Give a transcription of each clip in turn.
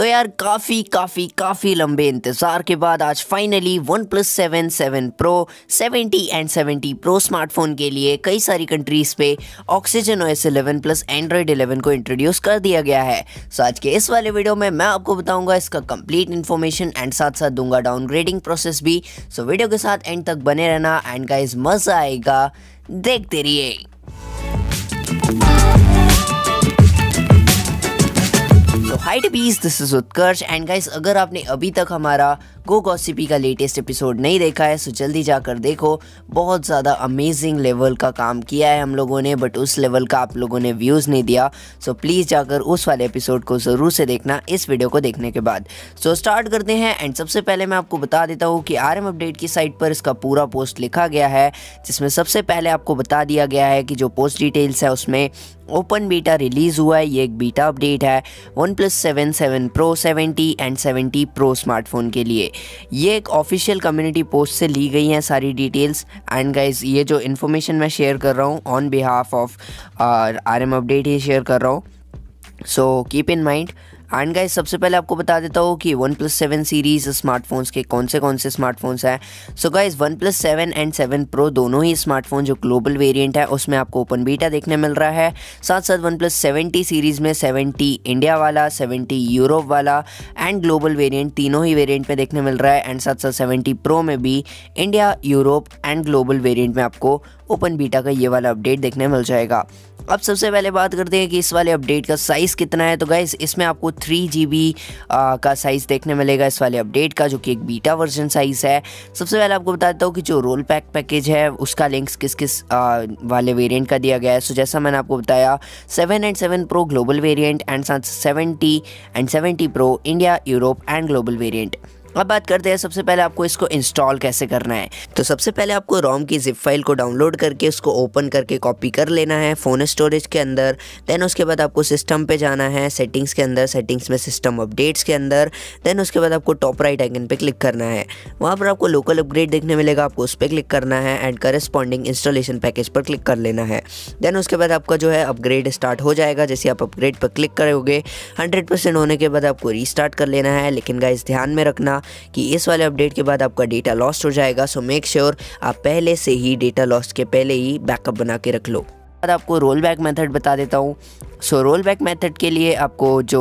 तो यार काफ़ी काफ़ी काफ़ी लंबे इंतज़ार के बाद आज finally one plus seven seven pro seventy and seventy pro smartphone के लिए कई सारी कंट्रीज़ पे Oxygen O S eleven plus Android eleven को इंट्रोड्यूस कर दिया गया है सो आज के इस वाले वीडियो में मैं आपको बताऊंगा इसका कंप्लीट इन्फॉर्मेशन एंड साथ साथ दूंगा डाउनग्रेडिंग प्रोसेस भी सो वीडियो के साथ एंड तक बने रहना एंड का मज़ा आएगा देखते रहिए हाई बीस this is Utkarsh and guys अगर आपने अभी तक हमारा गो गॉसिपी e का लेटेस्ट एपिसोड नहीं देखा है सो जल्दी जाकर देखो बहुत ज़्यादा अमेजिंग लेवल का काम किया है हम लोगों ने बट उस लेवल का आप लोगों ने व्यूज़ नहीं दिया सो प्लीज़ जाकर उस वाले एपिसोड को ज़रूर से देखना इस वीडियो को देखने के बाद सो स्टार्ट करते हैं एंड सबसे पहले मैं आपको बता देता हूँ कि आर अपडेट की साइट पर इसका पूरा पोस्ट लिखा गया है जिसमें सबसे पहले आपको बता दिया गया है कि जो पोस्ट डिटेल्स है उसमें ओपन बीटा रिलीज़ हुआ है ये एक बीटा अपडेट है one plus seven seven pro seventy and seventy pro smartphone के लिए ये एक ऑफिशियल कम्युनिटी पोस्ट से ली गई हैं सारी डिटेल्स एंड गाइज ये जो इन्फॉर्मेशन मैं शेयर कर रहा हूँ on behalf of R M update ये शेयर कर रहा हूँ so keep in mind and guys सबसे पहले आपको बता देता हूँ कि one plus seven series smartphones के कौन से कौन से स्मार्टफोन्स हैं so guys one plus seven and seven pro दोनों ही स्मार्टफोन जो ग्लोबल वेरिएंट है उसमें आपको ओपन बीटा देखने मिल रहा है साथ साथ वन प्लस सेवेंटी सीरीज़ में सेवेंटी इंडिया वाला सेवेंटी यूरोप वाला एंड ग्लोबल वेरियंट तीनों ही वेरियंट में देखने मिल रहा है एंड साथ साथ सेवेंटी प्रो में भी India Europe and global variant में आपको ओपन बीटा का ये वाला अपडेट देखने मिल जाएगा अब सबसे पहले बात करते हैं कि इस वाले अपडेट का साइज़ कितना है तो गाइज इसमें आपको थ्री जी बी का साइज़ देखने मिलेगा इस वाले अपडेट का जो कि एक बीटा वर्जन साइज़ है सबसे पहले आपको बता देता हूँ कि जो रोल पैक पैकेज है उसका लिंक्स किस किस आ, वाले वेरिएंट का दिया गया है सो जैसा मैंने आपको बताया seven and seven pro global variant and साथ seventy and seventy pro India Europe and global variant अब बात करते हैं सबसे पहले आपको इसको इंस्टॉल कैसे करना है तो सबसे पहले आपको रोम की जिप फाइल को डाउनलोड करके उसको ओपन करके कॉपी कर लेना है फ़ोन स्टोरेज के अंदर देन उसके बाद आपको सिस्टम पे जाना है सेटिंग्स के अंदर सेटिंग्स में सिस्टम अपडेट्स के अंदर देन उसके बाद आपको टॉप राइट आइकन पर क्लिक करना है वहाँ पर आपको लोकल अपग्रेड देखने मिलेगा आपको उस पर क्लिक करना है एंड करस्पॉन्डिंग इंस्टॉलेशन पैकेज पर क्लिक कर लेना है देन उसके बाद आपका जो है अपग्रेड स्टार्ट हो जाएगा जैसे आप अपग्रेड पर क्लिक करोगे हंड्रेड होने के बाद आपको रीस्टार्ट कर लेना है लेकिन गाइज ध्यान में रखना कि इस वाले अपडेट के बाद आपका डेटा लॉस्ट हो जाएगा सो मेक श्योर आप पहले से ही डेटा लॉस्ट के पहले ही बैकअप बना के रख लो बाद आपको रोल बैक मैथड बता देता हूँ सो रोल बैक मैथड के लिए आपको जो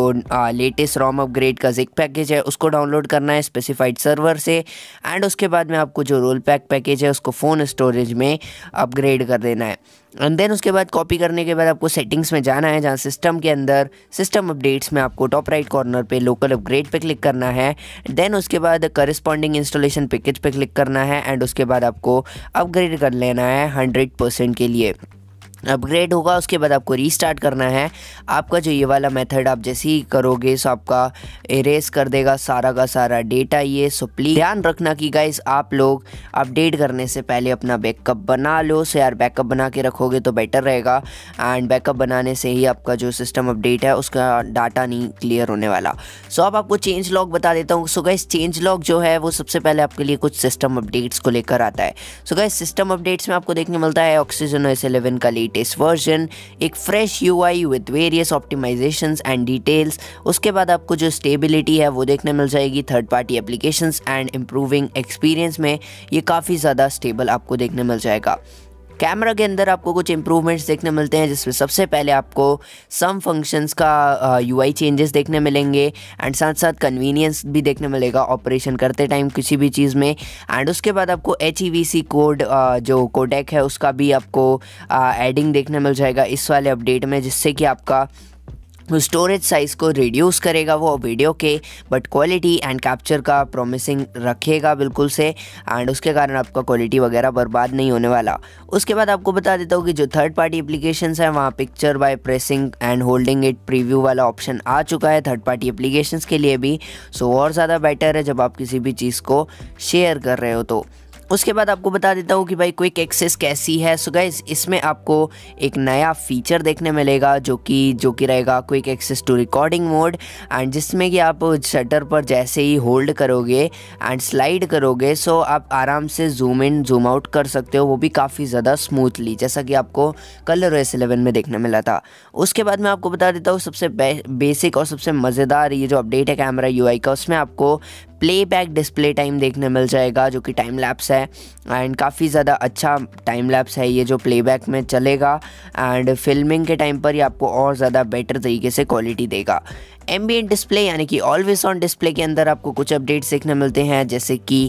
लेटेस्ट रॉम अपग्रेड का जिक पैकेज है उसको डाउनलोड करना है स्पेसिफाइड सर्वर से एंड उसके बाद में आपको जो रोल पैक पैकेज है उसको फ़ोन स्टोरेज में अपग्रेड कर देना है एंड देन उसके बाद कॉपी करने के बाद आपको सेटिंग्स में जाना है जहाँ सिस्टम के अंदर सिस्टम अपडेट्स में आपको टॉप राइट कॉर्नर पे लोकल अपग्रेड पे क्लिक करना है देन उसके बाद करस्पॉन्डिंग इंस्टॉलेशन पैकेज पे क्लिक करना है एंड उसके बाद आपको अपग्रेड कर लेना है हंड्रेड परसेंट के लिए अपग्रेड होगा उसके बाद आपको रीस्टार्ट करना है आपका जो ये वाला मेथड आप जैसे ही करोगे सो आपका इरेज कर देगा सारा का सारा डेटा ये सो प्लीज़ ध्यान रखना कि गाइस आप लोग अपडेट करने से पहले अपना बैकअप बना लो सो यार बैकअप बना के रखोगे तो बेटर रहेगा एंड बैकअप बनाने से ही आपका जो सिस्टम अपडेट है उसका डाटा नहीं क्लियर होने वाला सो अब आपको चेंज लॉग बता देता हूँ सो गाइस चेंज लॉग जो है वो सबसे पहले आपके लिए कुछ सिस्टम अपडेट्स को लेकर आता है सो गाइस सिस्टम अपडेट्स में आपको देखने मिलता है ऑक्सीजन एस का लीड लेटेस्ट वर्जन एक fresh U with various optimisation and details उसके बाद आपको जो स्टेबिलिटी है वो देखने मिल जाएगी third party applications and improving experience में ये काफ़ी ज़्यादा स्टेबल आपको देखने मिल जाएगा कैमरा के अंदर आपको कुछ इंप्रूवमेंट्स देखने मिलते हैं जिसमें सबसे पहले आपको सम फंक्शंस का यू आई चेंजेस देखने मिलेंगे एंड साथ साथ कन्वीनियंस भी देखने मिलेगा ऑपरेशन करते टाइम किसी भी चीज़ में एंड उसके बाद आपको H E V C code जो कोडेक है उसका भी आपको एडिंग देखने मिल जाएगा इस वाले अपडेट में जिससे कि आपका वो स्टोरेज साइज़ को रिड्यूस करेगा वो वीडियो के बट क्वालिटी एंड कैप्चर का प्रोमिसिंग रखेगा बिल्कुल से एंड उसके कारण आपका क्वालिटी वगैरह बर्बाद नहीं होने वाला उसके बाद आपको बता देता हूँ कि जो थर्ड पार्टी एप्लीकेशन हैं वहाँ picture by pressing and holding it preview वाला ऑप्शन आ चुका है थर्ड पार्टी एप्लीकेशन के लिए भी सो और ज़्यादा बेटर है जब आप किसी भी चीज़ को शेयर कर रहे हो तो उसके बाद आपको बता देता हूँ कि भाई क्विक एक्सेस कैसी है सो गाइज इसमें आपको एक नया फीचर देखने मिलेगा जो कि जो कि रहेगा quick access to recording mode and जिसमें कि आप शटर पर जैसे ही होल्ड करोगे एंड स्लाइड करोगे सो आप आराम से जूम इन जूम आउट कर सकते हो वो भी काफ़ी ज़्यादा स्मूथली जैसा कि आपको कलर एस इलेवन में देखने मिला था उसके बाद मैं आपको बता देता हूँ सबसे बेसिक और सबसे मज़ेदार ये जो अपडेट है कैमरा यू का उसमें आपको प्लेबैक डिस्प्ले टाइम देखने मिल जाएगा जो कि टाइम लैप्स है एंड काफ़ी ज़्यादा अच्छा टाइम लैप्स है ये जो प्लेबैक में चलेगा एंड फिल्मिंग के टाइम पर ही आपको और ज़्यादा बेटर तरीके से क्वालिटी देगा एम्बियन डिस्प्ले यानी कि ऑलवेज ऑन डिस्प्ले के अंदर आपको कुछ अपडेट्स देखने मिलते हैं जैसे कि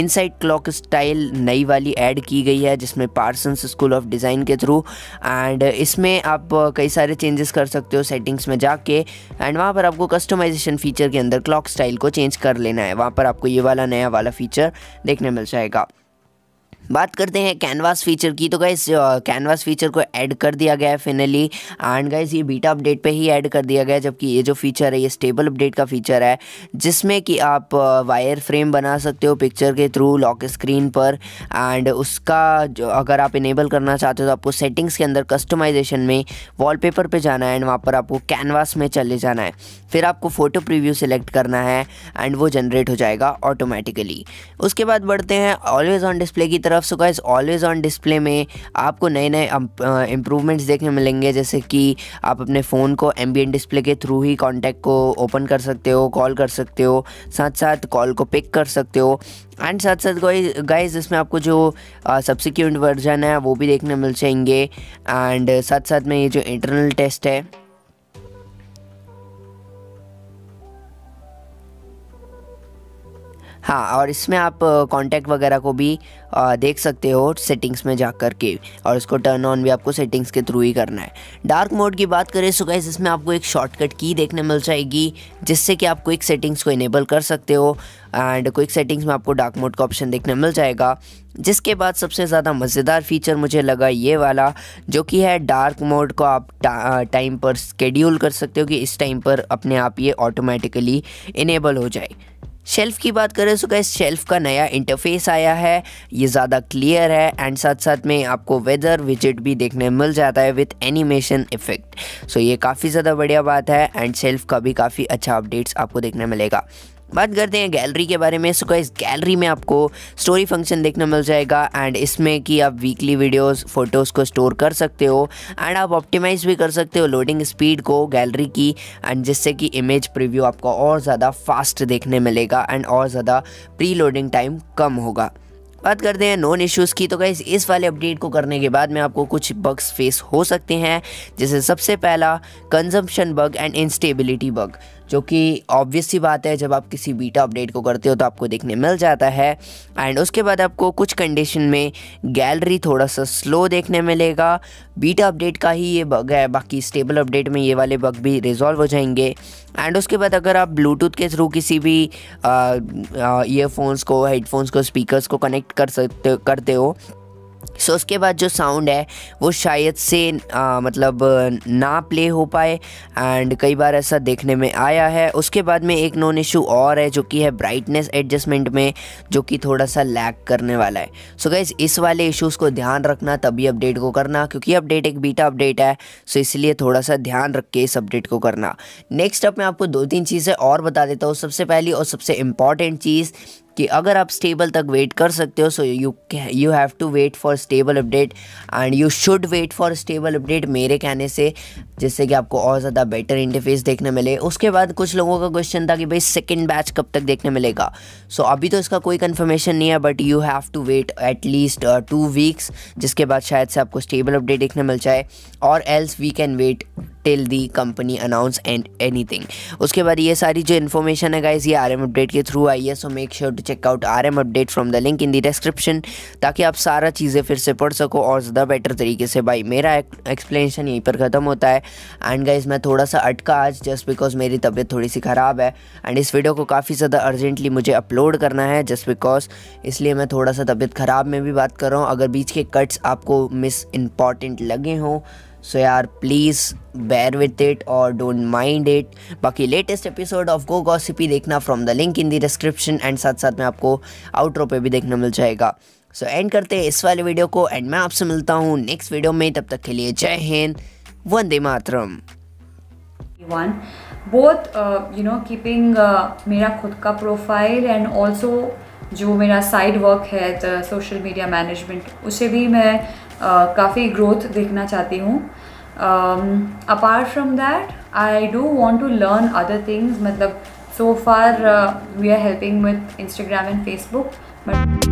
इनसाइड क्लॉक स्टाइल नई वाली ऐड की गई है जिसमें पार्सन्स स्कूल ऑफ डिज़ाइन के थ्रू एंड इसमें आप कई सारे चेंजेस कर सकते हो सेटिंग्स में जाके एंड वहाँ पर आपको कस्टमाइजेशन फीचर के अंदर क्लॉक स्टाइल को चेंज कर लेना है वहाँ पर आपको ये वाला नया वाला फीचर देखने मिल जाएगा बात करते हैं कैनवास फीचर की तो गाइस कैनवास फीचर को ऐड कर दिया गया है फाइनली एंड गाइस ये बीटा अपडेट पे ही ऐड कर दिया गया है जबकि ये जो फीचर है ये स्टेबल अपडेट का फीचर है जिसमें कि आप वायर फ्रेम बना सकते हो पिक्चर के थ्रू लॉक स्क्रीन पर एंड उसका जो अगर आप इनेबल करना चाहते हो तो आपको सेटिंग्स के अंदर कस्टमाइजेशन में वॉलपेपर पे जाना है एंड वहाँ पर आपको कैनवास में चले जाना है फिर आपको फ़ोटो प्रिव्यू सेलेक्ट करना है एंड वो जनरेट हो जाएगा ऑटोमेटिकली उसके बाद बढ़ते हैं ऑलवेज़ ऑन डिस्प्ले की तरफ stuff so always on display में आपको नए नए इम्प्रूवमेंट्स देखने मिलेंगे जैसे कि आप अपने फ़ोन को एम्बियन डिस्प्ले के थ्रू ही कॉन्टैक्ट को ओपन कर सकते हो कॉल कर सकते हो साथ साथ कॉल को पिक कर सकते हो एंड साथ साथ गाइज इसमें आपको जो सब्सिक्वेंट वर्जन है वो भी देखने मिल जाएंगे एंड साथ साथ में ये जो इंटरनल टेस्ट है हाँ और इसमें आप कॉन्टैक्ट वगैरह को भी आ, देख सकते हो सेटिंग्स में जा कर के और इसको टर्न ऑन भी आपको सेटिंग्स के थ्रू ही करना है डार्क मोड की बात करें सो गाइज इसमें आपको एक शॉर्टकट की देखने मिल जाएगी जिससे कि आप क्विक सेटिंग्स को इनेबल कर सकते हो एंड क्विक सेटिंग्स में आपको डार्क मोड का ऑप्शन देखने मिल जाएगा जिसके बाद सबसे ज़्यादा मज़ेदार फीचर मुझे लगा ये वाला जो कि है डार्क मोड को आप टाइम पर स्केड्यूल कर सकते हो कि इस टाइम पर अपने आप ये ऑटोमेटिकली इनेबल हो जाए शेल्फ़ की बात करें तो गैस शेल्फ़ का नया इंटरफेस आया है ये ज़्यादा क्लियर है एंड साथ साथ में आपको वेदर विजिट भी देखने मिल जाता है विथ एनिमेशन इफेक्ट सो ये काफ़ी ज़्यादा बढ़िया बात है एंड शेल्फ़ का भी काफ़ी अच्छा अपडेट्स आपको देखने मिलेगा बात करते हैं गैलरी के बारे में सो इस गैलरी में आपको स्टोरी फंक्शन देखने मिल जाएगा एंड इसमें कि आप वीकली वीडियोस फोटोज़ को स्टोर कर सकते हो एंड आप ऑप्टिमाइज भी कर सकते हो लोडिंग स्पीड को गैलरी की एंड जिससे कि इमेज प्रीव्यू आपको और ज़्यादा फास्ट देखने मिलेगा एंड और ज़्यादा प्री लोडिंग टाइम कम होगा बात करते हैं नॉन इश्यूज़ की तो क्या इस वाले अपडेट को करने के बाद में आपको कुछ बग्स फेस हो सकते हैं जैसे सबसे पहला consumption bug and instability bug जो कि ऑब्वियस सी बात है जब आप किसी बीटा अपडेट को करते हो तो आपको देखने मिल जाता है एंड उसके बाद आपको कुछ कंडीशन में गैलरी थोड़ा सा स्लो देखने मिलेगा बीटा अपडेट का ही ये बग है बाकी स्टेबल अपडेट में ये वाले बग भी रिजॉल्व हो जाएंगे एंड उसके बाद अगर आप ब्लूटूथ के थ्रू किसी भी ईयरफोन्स को हेडफोन्स को स्पीकर्स को कनेक्ट कर सकते करते हो सो so, उसके बाद जो साउंड है वो शायद से आ, मतलब ना प्ले हो पाए एंड कई बार ऐसा देखने में आया है उसके बाद में एक नॉन इशू और है जो कि है ब्राइटनेस एडजस्टमेंट में जो कि थोड़ा सा लैग करने वाला है सो so, गैस इस वाले इश्यूज़ को ध्यान रखना तभी अपडेट को करना क्योंकि अपडेट एक बीटा अपडेट है सो so इसलिए थोड़ा सा ध्यान रख के इस अपडेट को करना नेक्स्ट अब मैं आपको दो तीन चीज़ें और बता देता हूँ सबसे पहली और सबसे इम्पॉर्टेंट चीज़ कि अगर आप स्टेबल तक वेट कर सकते हो so you you have to wait for stable update and you should wait for stable update मेरे कहने से जिससे कि आपको और ज़्यादा बेटर इंटरफेस देखने मिले उसके बाद कुछ लोगों का क्वेश्चन था कि भाई सेकेंड बैच कब तक देखने मिलेगा सो so, अभी तो इसका कोई कन्फर्मेशन नहीं है but you have to wait at least two weeks जिसके बाद शायद से आपको स्टेबल अपडेट देखने मिल जाए और else we can wait till the company announce and any उसके बाद ये सारी जो इन्फॉर्मेशन है गाइज ये आर अपडेट के थ्रू आई है so make sure to check out R M update from the link in the description ताकि आप सारा चीज़ें फिर से पढ़ सको और ज़्यादा बेटर तरीके से भाई मेरा एक्सप्लेनेशन यहीं पर ख़त्म होता है एंड गाइज मैं थोड़ा सा अटका आज जस्ट बिकॉज मेरी तबीयत थोड़ी सी ख़राब है एंड इस वीडियो को काफ़ी ज़्यादा अर्जेंटली मुझे अपलोड करना है जस्ट बिकॉज इसलिए मैं थोड़ा सा तबीयत ख़राब में भी बात कर रहा हूँ अगर बीच के कट्स आपको मिस इम्पॉर्टेंट लगे हों सो यार प्लीज़ बैर विथ इट और डोंट माइंड इट बाकी latest episode of go gossipy देखना from the link in the description and साथ साथ में आपको आउटरो पे भी देखना मिल जाएगा सो so, एंड करते हैं इस वाले वीडियो को एंड मैं आपसे मिलता हूँ नेक्स्ट वीडियो में तब तक के लिए जय हिंद वंदे मातरम one both you know keeping मेरा खुद का प्रोफाइल एंड ऑल्सो जो मेरा साइड वर्क है सोशल मीडिया मैनेजमेंट उसे भी मैं काफ़ी ग्रोथ देखना चाहती हूँ apart from that I do want to learn other things मतलब so far we are helping with Instagram and Facebook but